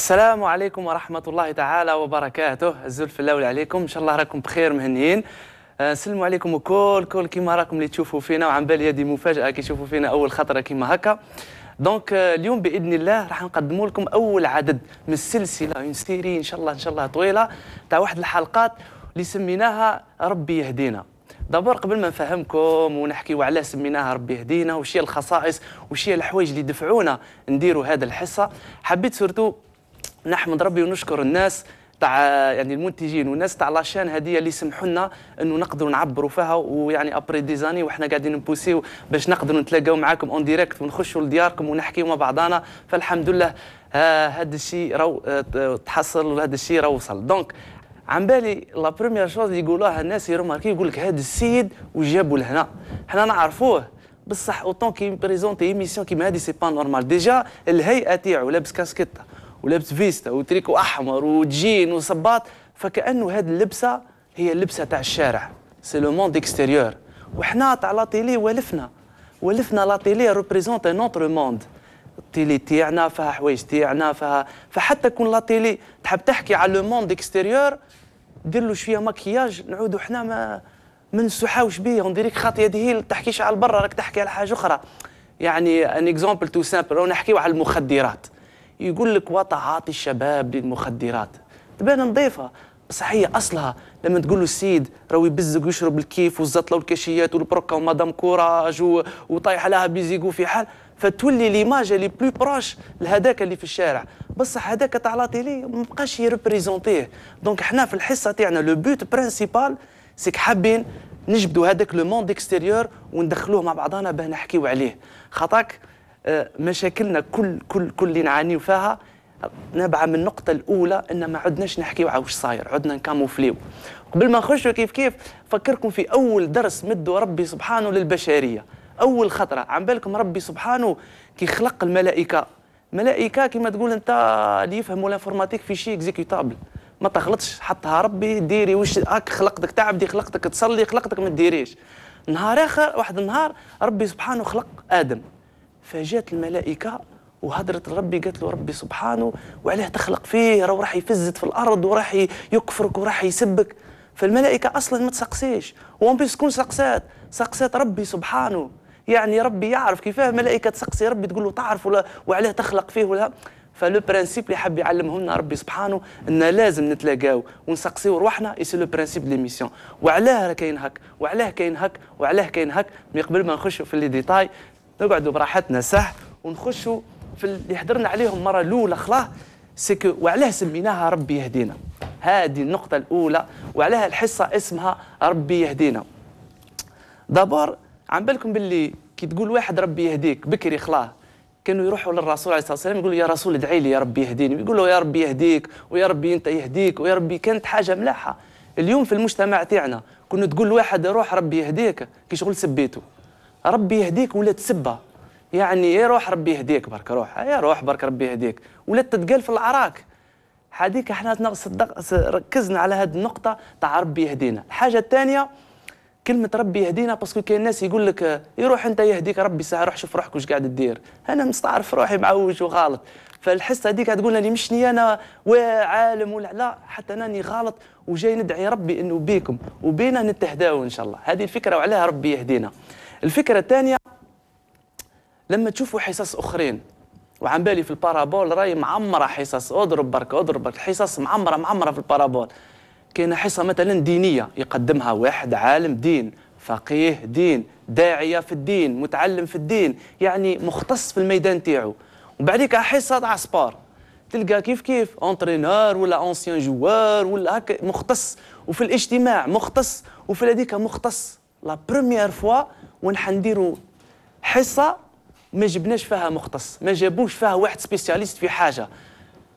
السلام عليكم ورحمة الله تعالى وبركاته في الأول عليكم إن شاء الله راكم بخير مهنيين آه، سلموا عليكم الكل كل كيما راكم اللي تشوفوا فينا وعن بالي هذه مفاجأة كي تشوفوا فينا أول خطرة كيما هكا دونك آه، اليوم باذن الله راح نقدموا لكم اول عدد من السلسله اون سيري ان شاء الله ان شاء الله طويله تاع واحد الحلقات اللي سميناها ربي يهدينا دابور قبل ما نفهمكم ونحكيو علاه سميناها ربي يهدينا وش هي الخصائص وش هي الحوايج اللي دفعونا نديروا هذا الحصه حبيت سورتو نحمد ربي ونشكر الناس تاع يعني المنتجين والناس تاع لاشين هذه اللي سمحوا لنا انه نقدروا نعبروا فيها ويعني ابري ديزاني وحنا قاعدين نبوسيو باش نقدروا نتلاقاو معاكم اون ديريكت ونخشوا لدياركم ونحكيوا مع بعضنا فالحمد لله هذا آه، الشيء راهو آه، تحصل وهذا الشيء راهو وصل دونك عن بالي لا بروميير شوز يقولوها الناس يرماركي يقول لك هذا السيد وجابوا لهنا حنا نعرفوه بصح اوتون كي بريزونتي ايميسيون كيما هذه سي با نورمال ديجا الهيئه تاعو لابس كاسكيطه ولابس فيستا وتريكو احمر وجين وصباط فكانه هذه اللبسه هي اللبسه تاع الشارع سي لو موند اكستيريور وحنا تاع لا تيلي ولفنا ولفنا لا تيلي ريبريزونت ان اوتر موند التيلي تاعنا فيها حوايج تاعنا فيها فحتى كون لا تيلي تحب تحكي على لو موند اكستيريور دير له شويه مكياج نعودوا حنا ما من سحاوش بيه ونديريك خاطي هذه هي تحكيش على برا راك تحكي على حاجه اخرى يعني ان اكزومبل تو سامبل رانا نحكيو على المخدرات يقول لك وتعاطي الشباب للمخدرات تبان نظيفه بصح هي اصلها لما تقول له السيد راهو يبزق ويشرب الكيف والزطله والكاشيات والبركه ومدام كوراج وطايح لها بيزيكو في حال فتولي ليماج اللي بلو بروش لهذاك اللي في الشارع بصح هذاك تاع لا تيلي ما بقاش يريبريزونتيه دونك حنا في الحصه تاعنا لو بوت برانسيبال سيك حابين نجبدوا هذاك لو موند اكستيريور وندخلوه مع بعضنا باه نحكيو عليه خطاك آه، مشاكلنا كل كل كل اللي نعانيو فيها نبع من النقطة الأولى أن ما عدناش نحكيو على واش صاير عدنا نكاموفليو قبل ما نخشوا كيف كيف فكركم في أول درس مدوا ربي سبحانه للبشرية أول خطرة عن بالكم ربي سبحانه كي خلق الملائكة ملائكة كما تقول أنت اللي يفهموا لانفورماتيك في شيء اكزيكيوتابل ما تغلطش حطها ربي ديري واش هاك خلقتك تعبدي خلقتك تصلي خلقتك ما تديريش نهار آخر واحد النهار ربي سبحانه خلق آدم فجات الملائكة وهدرت لربي قالت له ربي سبحانه وعليه تخلق فيه راه راح يفزت في الأرض وراح يكفرك وراح يسبك فالملائكة أصلا ما تسقسيش وان بيس تكون سقسات سقسات ربي سبحانه يعني ربي يعرف كيفاه ملائكة تسقسي ربي تقول له تعرف ولا وعليه تخلق فيه ولا فلو برانسيب اللي حب يعلمه لنا ربي سبحانه ان لازم نتلاقاو ونسقسيو روحنا اي سي لو برانسيب دي ميسيون وعلاه كاين هك وعلاه كاين هك وعلاه كاين هك من قبل ما نخشوا في لي ديتاي نقعدوا براحتنا سه ونخشوا في اللي حضرنا عليهم مره الاولى خلاه سكو وعلاه سميناها ربي يهدينا هذه النقطه الاولى وعليها الحصه اسمها ربي يهدينا دابور عم بالكم باللي كي تقول واحد ربي يهديك بكري خلاه كانوا يروحوا للرسول عليه الصلاه والسلام يقولوا يا رسول ادعي لي يا ربي يهديني يقول له يا ربي يهديك ويا ربي انت يهديك ويا ربي كانت حاجه ملاحه اليوم في المجتمع تاعنا كنا تقول لواحد روح ربي يهديك كي شغل سبيته ربي يهديك ولا تسبه يعني يا روح ربي يهديك برك روح يا روح برك ربي يهديك ولا تتقال في العراك هذيك احنا ركزنا على هذه النقطة تاع ربي يهدينا الحاجة الثانية كلمة ربي يهدينا باسكو كاين ناس يقول لك يروح انت يهديك ربي ساعة روح شوف روحك واش قاعد تدير انا مستعرف روحي معوج وغالط فالحس هذيك تقول لي مشني انا وعالم ولا لا حتى انا غالط وجاي ندعي ربي انه بيكم وبينا نتهداو ان شاء الله هذه الفكرة وعليها ربي يهدينا الفكره الثانيه لما تشوفوا حصص اخرين وعن بالي في البارابول راي معمره حصص اضرب برك اضرب برك حصص معمره معمره في البارابول كاينه حصه مثلا دينيه يقدمها واحد عالم دين فقيه دين داعيه في الدين متعلم في الدين يعني مختص في الميدان تاعو وبعديك حصه تاع سبار تلقى كيف كيف اونترينور ولا اونسيان جوار ولا هكا مختص وفي الاجتماع مختص وفي هذيك مختص لا بروميير فوا ونحنديروا حصه ما جبناش فيها مختص ما جابوش فيها واحد سبيسياليست في حاجه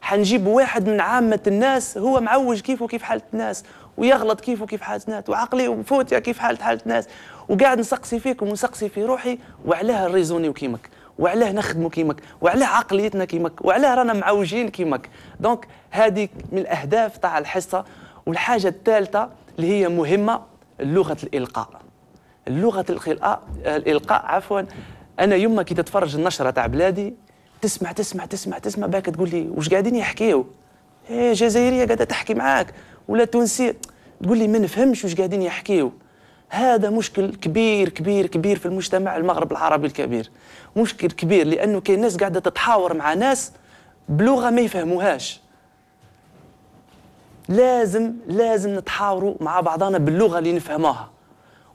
حنجيب واحد من عامة الناس هو معوج كيف وكيف حالة الناس ويغلط كيف وكيف حالة الناس وعقلي وفوتيا كيف حالة حالة الناس وقاعد نسقسي فيكم ونسقسي في روحي وعلاه الريزوني وكيمك وعلاه نخدموا كيمك وعلاه عقليتنا كيمك وعلاه رانا معوجين كيمك دونك هذه من الأهداف تاع الحصة والحاجة الثالثة اللي هي مهمة لغة الإلقاء لغه آه، الالقاء عفوا انا يما كي تتفرج النشره تاع بلادي تسمع تسمع تسمع تسمع باك تقول لي واش قاعدين يحكيو ايه جزائريه قاعده تحكي معاك ولا تونسي تقول لي ما نفهمش واش قاعدين يحكيو هذا مشكل كبير كبير كبير في المجتمع المغرب العربي الكبير مشكل كبير لانه كاين ناس قاعده تتحاور مع ناس بلغه ما يفهموهاش لازم لازم نتحاوروا مع بعضنا باللغه اللي نفهموها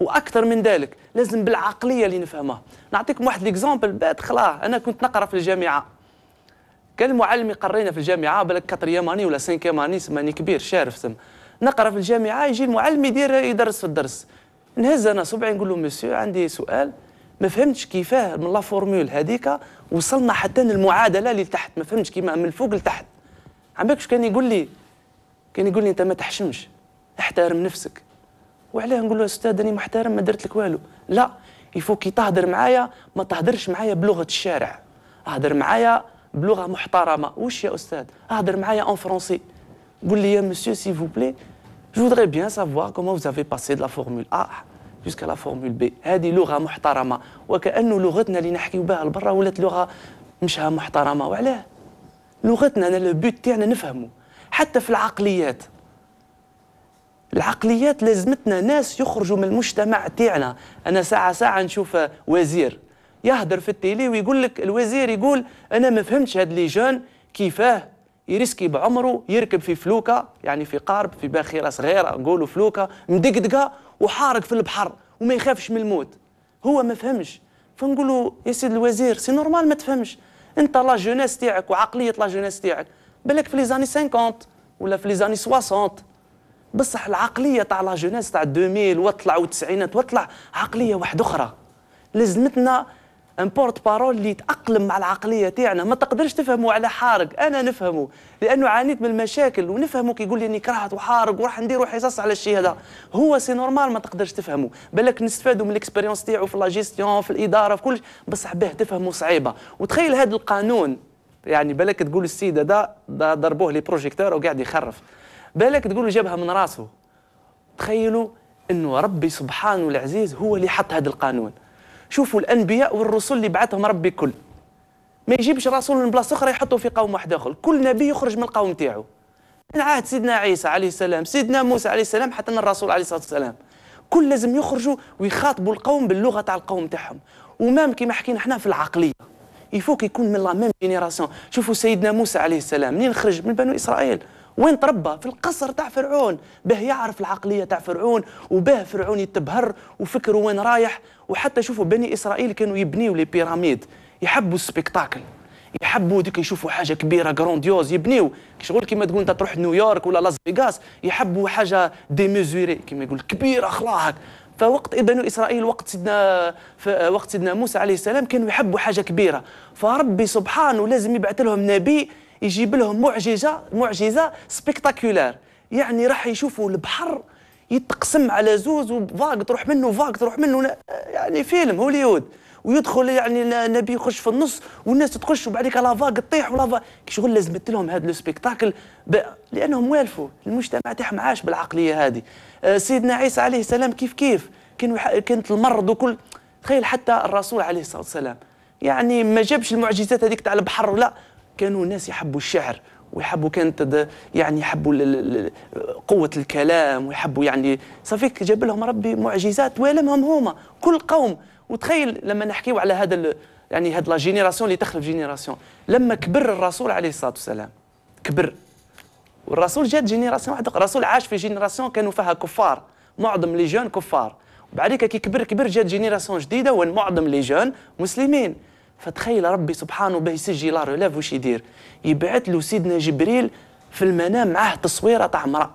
واكثر من ذلك لازم بالعقليه اللي نفهمها نعطيكم واحد ليكزامبل بات خلاص انا كنت نقرا في الجامعه كان المعلم يقرينا في الجامعه بالك كاتريام اني ولا سانكيام اني سماني كبير شارف سم نقرا في الجامعه يجي المعلم يدير يدرس في الدرس نهز انا صبعي نقول له مسيو عندي سؤال ما فهمتش كيفاه من لا فورمول هذيك وصلنا حتى للمعادله اللي تحت ما فهمتش كيما من الفوق لتحت عمك كان يقول لي كان يقول لي انت ما تحشمش احترم نفسك وعلاه نقول له استاذ راني محترم ما درت لك والو لا يفو كي تهدر معايا ما تهدرش معايا بلغه الشارع اهدر معايا بلغه محترمه وش يا استاذ اهدر معايا اون فرونسي قول لي يا مسيو سي فو بلي فودري بيان bien كومون فو زافي باسي دو لا فورمول ا A jusqu'à la formule هذه لغة محترمة وكأنه لغتنا اللي نحكيو بها لبرا ولات لغة مشها محترمة وعلاه لغتنا أنا لو بوت تاعنا نفهمو حتى في العقليات العقليات لازمتنا ناس يخرجوا من المجتمع تاعنا انا ساعه ساعه نشوف وزير يهدر في التيلي ويقول لك الوزير يقول انا ما فهمتش هاد لي جون كيفاه يريسكي بعمره يركب في فلوكه يعني في قارب في باخره صغيره نقولوا فلوكه مدقدقه وحارق في البحر وما يخافش من الموت هو ما فهمش فنقولوا يا سيد الوزير سي نورمال ما تفهمش انت لا جوناس تاعك وعقليه لا جوناس تاعك بالك في لي زاني 50 ولا في لي زاني 60 بصح العقليه تاع لا جونيس تاع 2000 واطلع والتسعينات واطلع عقليه واحده اخرى لازمتنا ان بورت بارول اللي يتاقلم مع العقليه تاعنا ما تقدرش تفهمه على حارق انا نفهمه لانه عانيت من المشاكل ونفهمه كي يقول لي اني كرهت وحارق وراح نديروا حصص على الشيء هذا هو سي نورمال ما تقدرش تفهمه بالك نستفادوا من الاكسبيريونس تاعو في لا جيستيون في الاداره في كل بصح به تفهمه صعيبه وتخيل هذا القانون يعني بالك تقول السيد هذا ضربوه لي بروجيكتور وقاعد يخرف بالك له جابها من راسه تخيلوا انه ربي سبحانه العزيز هو اللي حط هذا القانون شوفوا الانبياء والرسل اللي بعثهم ربي كل ما يجيبش رسول من بلاصه اخرى يحطه في قوم واحد اخر كل نبي يخرج من القوم تاعو من عهد سيدنا عيسى عليه السلام سيدنا موسى عليه السلام حتى الرسول عليه الصلاه والسلام كل لازم يخرجوا ويخاطبوا القوم باللغه تاع القوم تاعهم ومام كيما حكينا احنا في العقليه يفوك يكون من لا ميم جينيراسيون شوفوا سيدنا موسى عليه السلام منين خرج من بنو اسرائيل وين تربى في القصر تاع فرعون باه يعرف العقليه تاع فرعون وباه فرعون يتبهر وفكره وين رايح وحتى شوفوا بني اسرائيل كانوا يبنيوا لي بيراميد يحبوا السبيكتاكل يحبوا ديك يشوفوا حاجه كبيره غرانديوز يبنيو شغل كيما تقول انت تروح نيويورك ولا لاس فيغاس يحبوا حاجه ديميزوري كيما يقول كبيره خلاهك فوقت بنو اسرائيل وقت سيدنا وقت سيدنا موسى عليه السلام كانوا يحبوا حاجه كبيره فربي سبحانه لازم يبعث لهم نبي يجيب لهم معجزه معجزه سبيكتاكولار يعني راح يشوفوا البحر يتقسم على زوز وفاق تروح منه وفاق تروح منه يعني فيلم هوليوود ويدخل يعني النبي يخش في النص والناس تخش وبعديك فاق تطيح فاق شغل لازمت لهم هذا لو سبيكتاكل لانهم والفوا المجتمع تاعهم عاش بالعقليه هذه آه، سيدنا عيسى عليه السلام كيف كيف كان كانت المرض وكل تخيل حتى الرسول عليه الصلاه والسلام يعني ما جابش المعجزات هذيك تاع البحر ولا كانوا الناس يحبوا الشعر ويحبوا كانت يعني يحبوا قوة الكلام ويحبوا يعني صافيك جاب لهم ربي معجزات والمهم هما كل قوم وتخيل لما نحكيو على هذا يعني هاد لا جينيراسيون اللي تخلف جينيراسيون لما كبر الرسول عليه الصلاه والسلام كبر والرسول جات جينيراسيون واحده الرسول عاش في جينيراسيون كانوا فيها كفار معظم لي جون كفار وبعد كي كبر كبر جات جينيراسيون جديده وين معظم لي جون مسلمين فتخيل ربي سبحانه باه يسجي لا ريلاف واش يدير يبعث له سيدنا جبريل في المنام معاه تصويره تاع امراه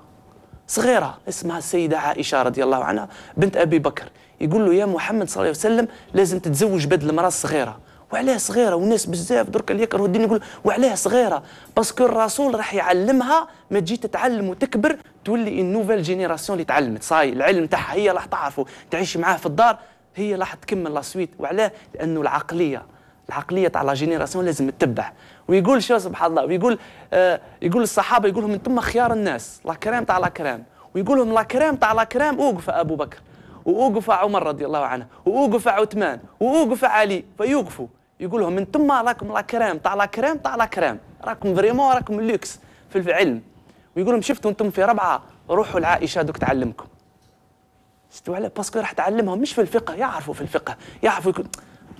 صغيره اسمها السيده عائشه رضي الله عنها بنت ابي بكر يقول له يا محمد صلى الله عليه وسلم لازم تتزوج بدل المراه الصغيره وعلاه صغيره والناس بزاف درك اللي يكرهوا الدين يقول وعلاه صغيره باسكو الرسول راح يعلمها ما تجي تتعلم وتكبر تولي نوفال جينيراسيون اللي تعلمت صاي العلم تاعها هي راح تعرفه تعيش معاه في الدار هي راح تكمل لا سويت وعلاه لانه العقليه العقليه تاع لا جينيراسيون لازم تتبع ويقول شو سبحان الله ويقول آه يقول الصحابه يقول لهم انتم خيار الناس لا كرام تاع لا كرام ويقول لهم لا كرام تاع لا كرام اوقف ابو بكر واوقف عمر رضي الله عنه واوقف عثمان واوقف علي فيوقفوا يقول لهم انتم راكم لا كرام تاع لا كرام تاع لا كرام راكم فريمون راكم لوكس في العلم ويقول لهم شفتوا انتم في ربعه روحوا لعائشه دوك تعلمكم شفتوا على باسكو راح تعلمهم مش في الفقه يعرفوا في الفقه يعرفوا يكون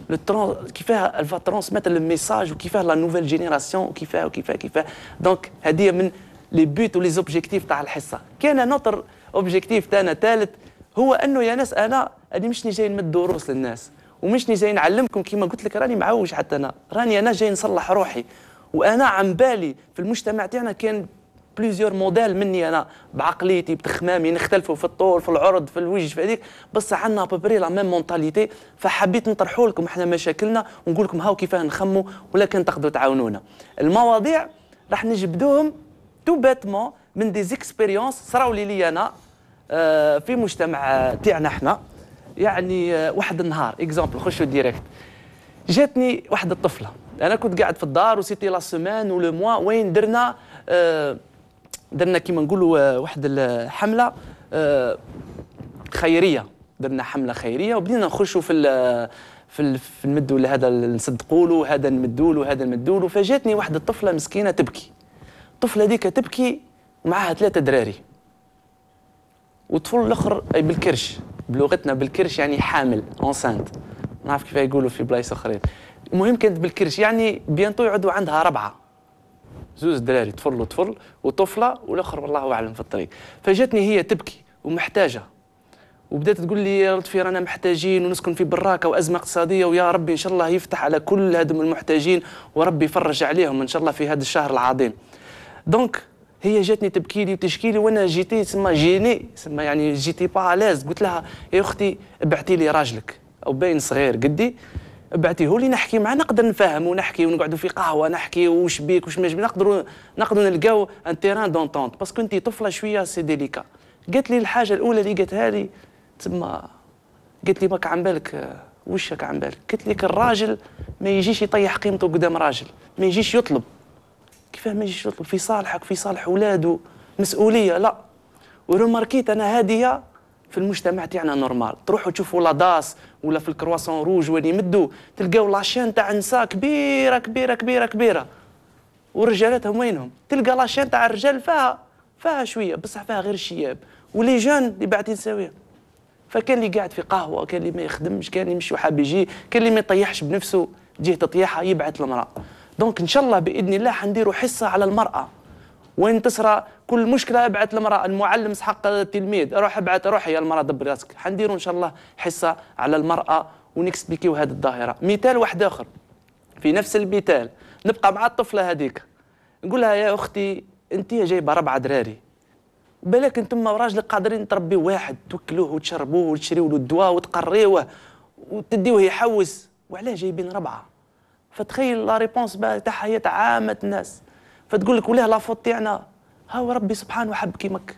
لو تران كيفاه الفا ou الميساج وكيفاه لا نوفيل جينيراسيون وكيفاه وكيفاه كيفاه دونك هذه من لي بوت ولي زوبجيكتيف تاع الحصه كان نطر اوبجيكتيف تاعنا tel هو انه يا ناس انا اني مشني جاي نمد دروس للناس ومشني جاي نعلمكم كيما قلت لك راني معوج حتى انا راني انا جاي نصلح روحي وانا عن بالي في المجتمع تاعنا كان بليزيور موديل مني انا بعقليتي بتخمامي نختلفوا في الطول في العرض في الوجه في هذيك بصح عندنا ببري لا ميم مونتاليتي فحبيت نطرحوا لكم احنا مشاكلنا ونقول لكم هاو كيفاه نخموا ولكن تقدروا تعاونونا المواضيع راح نجبدوهم تو باتمون من دي زيكسبيريونس صراو لي لي انا آه، في مجتمع تاعنا احنا يعني آه، واحد النهار اكزومبل خشوا ديريكت جاتني واحد الطفله انا كنت قاعد في الدار وسيتي لا سيمين ولو موا وين درنا آه درنا كيما نقولوا آه، واحد الحمله آه، خيريه درنا حمله خيريه وبدينا نخشوا في في في نمدوا لهذا نصدقوا له هذا نمدوا له هذا نمدوا له فجاتني واحد الطفله مسكينه تبكي الطفله هذيك تبكي ومعها ثلاثه دراري والطفل الاخر اي بالكرش بلغتنا بالكرش يعني حامل اونسانت نعرف كيف يقولوا في بلايص اخرين المهم كانت بالكرش يعني بيانتو يعدوا عندها ربعه زوز دراري طفل وطفل وطفله والاخر والله اعلم في الطريق فجاتني هي تبكي ومحتاجه وبدات تقول لي يا لطفي رانا محتاجين ونسكن في براكه وازمه اقتصاديه ويا ربي ان شاء الله يفتح على كل هذم المحتاجين وربي يفرج عليهم ان شاء الله في هذا الشهر العظيم دونك هي جاتني تبكي لي وتشكي لي وانا جيتي تسمى جيني تسمى يعني جيتي با قلت لها يا اختي ابعتي لي راجلك او باين صغير قدي بعثيه لي نحكي معاه نقدر نفهم ونحكي ونقعدوا في قهوه نحكي واش بيك واش ماجبي نقدروا نقدروا نلقاو ان تيران دونتونت باسكو انت طفله شويه سي ديليكا قالت لي الحاجه الاولى اللي قالتها لي تما قالت لي ماك عن بالك واش راك عن بالك قلت لك الراجل ما يجيش يطيح قيمته قدام راجل ما يجيش يطلب كيفاه ما يجيش يطلب في صالحك في صالح ولاده مسؤوليه لا ورماركيت انا هاديه في المجتمع تاعنا نورمال تروحوا تشوفوا لا داس ولا في الكرواسون روج وين يمدوا تلقاو لاشين تاع نساء كبيره كبيره كبيره كبيره ورجالاتهم وينهم تلقى لاشين تاع الرجال فيها فيها شويه بصح فيها غير الشياب ولي جون اللي بعدين ساويه فكان اللي قاعد في قهوه كان اللي ما يخدمش كان اللي يمشي وحاب يجي كان اللي ما يطيحش بنفسه جهه تطيحها يبعث المراه دونك ان شاء الله باذن الله حنديروا حصه على المراه وين تصرى كل مشكله ابعث المراه المعلم حق التلميذ روح ابعث روح يا المراه دبر راسك حنديروا ان شاء الله حصه على المراه ونكسبيكيو هذه الظاهره مثال واحد اخر في نفس المثال نبقى مع الطفله هذيك نقول لها يا اختي انت جايبه ربع دراري بالك انتم راجلك قادرين تربيوا واحد توكلوه وتشربوه وتشريوا له الدواء وتقريوه وتديوه يحوس وعلاه جايبين ربعه فتخيل لا ريبونس تاعها هي عامه الناس فتقول لك وليه لافوت تاعنا يعني؟ هاو ربي سبحانه حب كيمك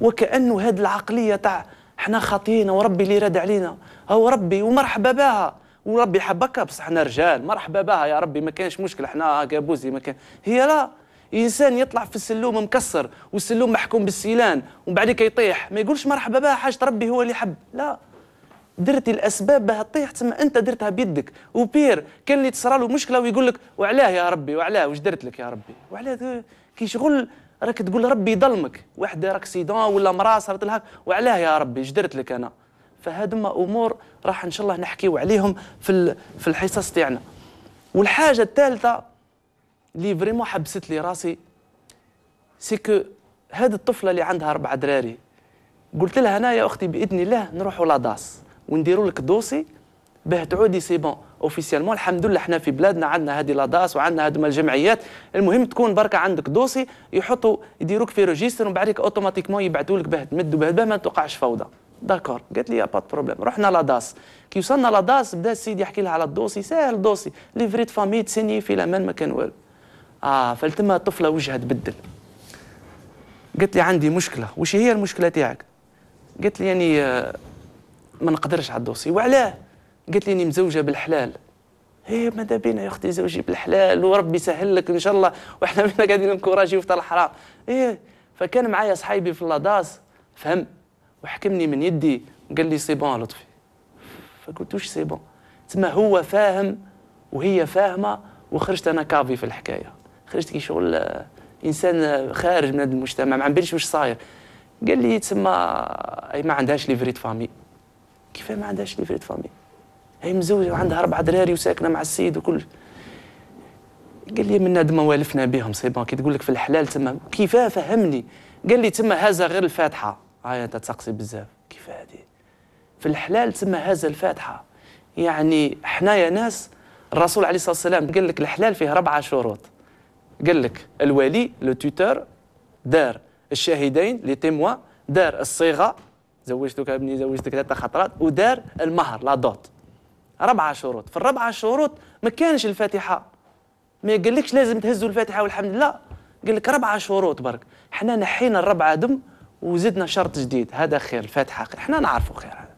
وكانه هاد العقليه تاع حنا خاطيين وربي اللي راد علينا ها ربي ومرحبا بها وربي حبك بصح حنا رجال مرحبا بها يا ربي ما كانش مشكل حنا كابوزي ما كان هي لا انسان يطلع في السلوم مكسر والسلوم محكوم بالسيلان ومن بعد يطيح ما يقولش مرحبا بها حاجه ربي هو اللي حب لا درتي الاسباب باه تطيح تسمى انت درتها بيدك وبير كان اللي تصرى له مشكله ويقول لك وعلاه يا ربي وعلاه واش درت لك يا ربي وعلاه كي شغل راك تقول ربي يظلمك واحد راك سيدون ولا مراه صارت لها وعلاه يا ربي اش درت لك انا فهذوما امور راح ان شاء الله نحكيو عليهم في في الحصص تاعنا والحاجه الثالثه اللي فريمون حبست لي راسي سي كو هذه الطفله اللي عندها اربع دراري قلت لها انا يا اختي باذن الله نروحوا لاداس ونديروا لك دوسي باه تعودي سي بون اوفيسيالمون الحمد لله احنا في بلادنا عندنا هذه لاداس وعندنا هذوما الجمعيات المهم تكون بركة عندك دوسي يحطوا يديروك في ريجيستر ومن بعدك اوتوماتيكمون يبعثوا لك باه تمد باه ما توقعش فوضى داكور قالت لي يا با بروبليم رحنا لاداس كي وصلنا لاداس بدا السيد يحكي لها على الدوسي ساهل دوسي دو فامي تسني في لامان ما كان والو اه فلتما الطفله وجهها تبدل قالت لي عندي مشكله وش هي المشكله تاعك قالت لي يعني آه ما نقدرش على الدوسي وعلاه قالت لي اني مزوجه بالحلال هي إيه، ماذا بينا يا اختي زوجي بالحلال وربي يسهل لك ان شاء الله واحنا بينا قاعدين نكوراجيو في الحرام ايه فكان معايا صحيبي في لاداس فهم وحكمني من يدي قال لي سي بون لطفي فقلت وش سي بون تسمى هو فاهم وهي فاهمه وخرجت انا كافي في الحكايه خرجت كي شغل آه، انسان آه، خارج من هذا المجتمع ما عم بالش وش صاير قال لي تسمى اي ما عندهاش ليفري فامي كيف ما عندهاش لي فريد فامي هي مزوجه وعندها اربع دراري وساكنه مع السيد وكل قال لي من ندمه والفنا بهم سي كي تقول لك في الحلال تما كيفاه فهمني قال لي تما هذا غير الفاتحه هاي انت تسقسي بزاف كيف هذه في الحلال تما هذا الفاتحه يعني حنايا ناس الرسول عليه الصلاه والسلام قال لك الحلال فيه ربعه شروط قال لك الولي لو توتور دار الشاهدين لي تيموا دار الصيغه زوجتك ابني زوجتك ثلاثة خطرات ودار المهر لا دوت ربعه شروط في الربعه شروط ما كانش الفاتحه ما قالكش لازم تهزوا الفاتحه والحمد لله قال لك ربعه شروط برك حنا نحينا الربعه دم وزدنا شرط جديد هذا خير الفاتحه خير حنا نعرفوا خير هذا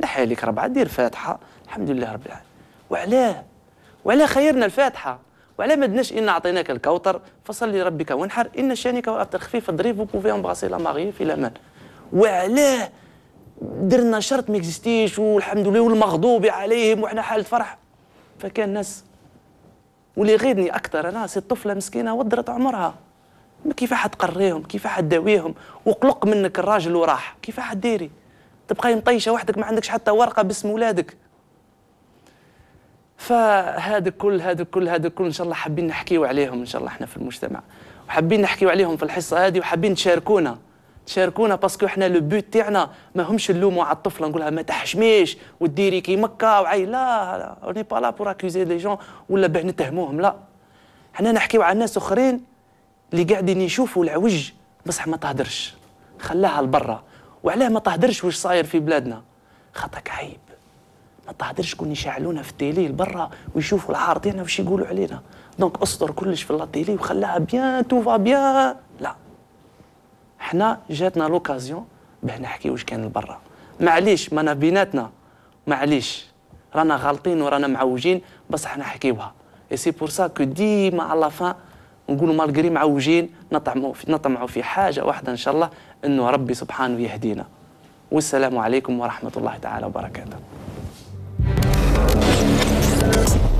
نحي لك ربعه دير فاتحه الحمد لله رب العالمين وعلاه وعلاه خيرنا الفاتحه وعلاه ما دناش ان اعطيناك الكوثر فصل لربك وانحر ان شانك وأبتر خفيف الظريف وبوفي امبغاسي لا ماغي في الامان وعلاه درنا شرط ما اكزيستيش والحمد لله والمغضوب عليهم وحنا حالة فرح فكان ناس واللي غيرني أكثر أنا سي الطفلة مسكينة ودرت عمرها قريهم كيف كيفاح داويهم وقلق منك الراجل وراح كيفاح ديري تبقاي مطيشه وحدك ما عندكش حتى ورقه باسم ولادك فهذا كل هذا كل هذا كل ان شاء الله حابين نحكيو عليهم ان شاء الله احنا في المجتمع وحابين نحكيو عليهم في الحصه هذه وحابين تشاركونا شاركونا باسكو احنا لو بوت تاعنا ما همش نلوموا على الطفله نقول لها ما تحشميش وديري كي مكه وعي لا اوني با لا بور اكوزي لي جون ولا باه نتهموهم لا حنا نحكيو على ناس اخرين اللي قاعدين يشوفوا العوج بصح ما تهدرش خلاها لبرا وعلاه ما تهدرش واش صاير في بلادنا خطك عيب ما تهدرش كون يشعلونا في التيلي لبرا ويشوفوا العار تاعنا واش يقولوا علينا دونك اصدر كلش في لا تيلي وخلاها بيان تو فا بيان لا حنا جاتنا لوكازيون باه نحكي واش كان لبرا معليش مانا بيناتنا معليش رانا غالطين ورانا معوجين بصح نحكيوها اي سي بور سا كو ديما على لا فان نقولوا مالغري معوجين نطمعوا في نطمعوا في حاجه واحده ان شاء الله انه ربي سبحانه يهدينا والسلام عليكم ورحمه الله تعالى وبركاته